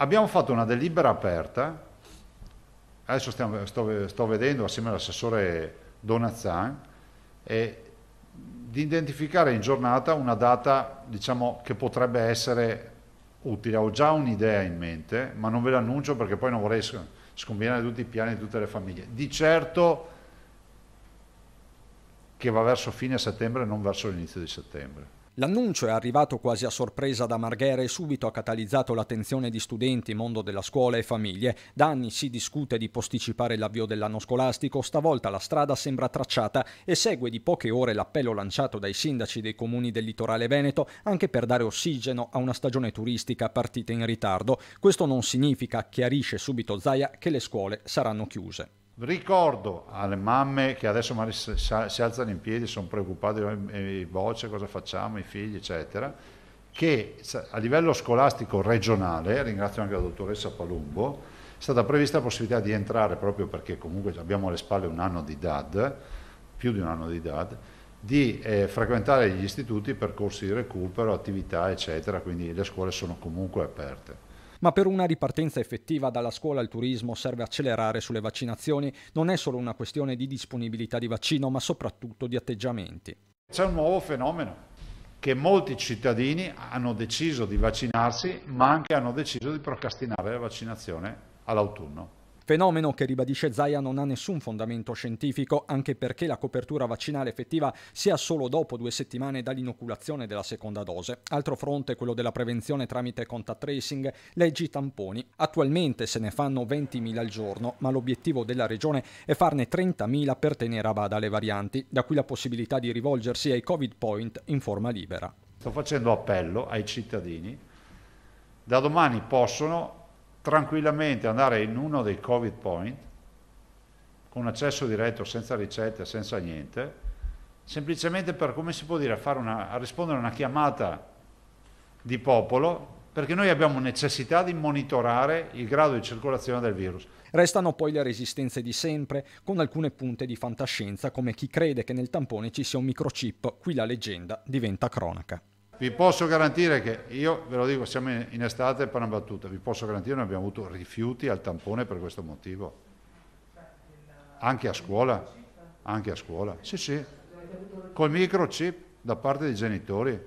Abbiamo fatto una delibera aperta, adesso stiamo, sto, sto, vedendo assieme all'assessore Donazan, eh, di identificare in giornata una data diciamo, che potrebbe essere utile. Ho già un'idea in mente, ma non ve l'annuncio perché poi non vorrei scombinare tutti i piani di tutte le famiglie. Di certo che va verso fine settembre, non verso l'inizio di settembre. L'annuncio è arrivato quasi a sorpresa da Marghera e subito ha catalizzato l'attenzione di studenti, mondo della scuola e famiglie. Da anni si discute di posticipare l'avvio dell'anno scolastico, stavolta la strada sembra tracciata e segue di poche ore l'appello lanciato dai sindaci dei comuni del litorale veneto anche per dare ossigeno a una stagione turistica partita in ritardo. Questo non significa, chiarisce subito Zaia, che le scuole saranno chiuse. Ricordo alle mamme che adesso magari si alzano in piedi, sono preoccupate di eh, eh, voce, cosa facciamo, i figli, eccetera, che a livello scolastico regionale, ringrazio anche la dottoressa Palumbo, è stata prevista la possibilità di entrare, proprio perché comunque abbiamo alle spalle un anno di DAD, più di un anno di DAD, di eh, frequentare gli istituti per corsi di recupero, attività, eccetera, quindi le scuole sono comunque aperte. Ma per una ripartenza effettiva dalla scuola al turismo serve accelerare sulle vaccinazioni, non è solo una questione di disponibilità di vaccino, ma soprattutto di atteggiamenti. C'è un nuovo fenomeno che molti cittadini hanno deciso di vaccinarsi, ma anche hanno deciso di procrastinare la vaccinazione all'autunno fenomeno che ribadisce Zaya non ha nessun fondamento scientifico, anche perché la copertura vaccinale effettiva sia solo dopo due settimane dall'inoculazione della seconda dose. Altro fronte è quello della prevenzione tramite contact tracing, leggi tamponi. Attualmente se ne fanno 20.000 al giorno, ma l'obiettivo della regione è farne 30.000 per tenere a bada le varianti, da qui la possibilità di rivolgersi ai Covid Point in forma libera. Sto facendo appello ai cittadini. Da domani possono tranquillamente andare in uno dei covid point, con accesso diretto, senza ricette, senza niente, semplicemente per, come si può dire, una, a rispondere a una chiamata di popolo, perché noi abbiamo necessità di monitorare il grado di circolazione del virus. Restano poi le resistenze di sempre, con alcune punte di fantascienza, come chi crede che nel tampone ci sia un microchip, qui la leggenda diventa cronaca. Vi posso garantire che, io ve lo dico, siamo in estate per una battuta, vi posso garantire che non abbiamo avuto rifiuti al tampone per questo motivo. Anche a scuola, anche a scuola, sì sì, col microchip da parte dei genitori.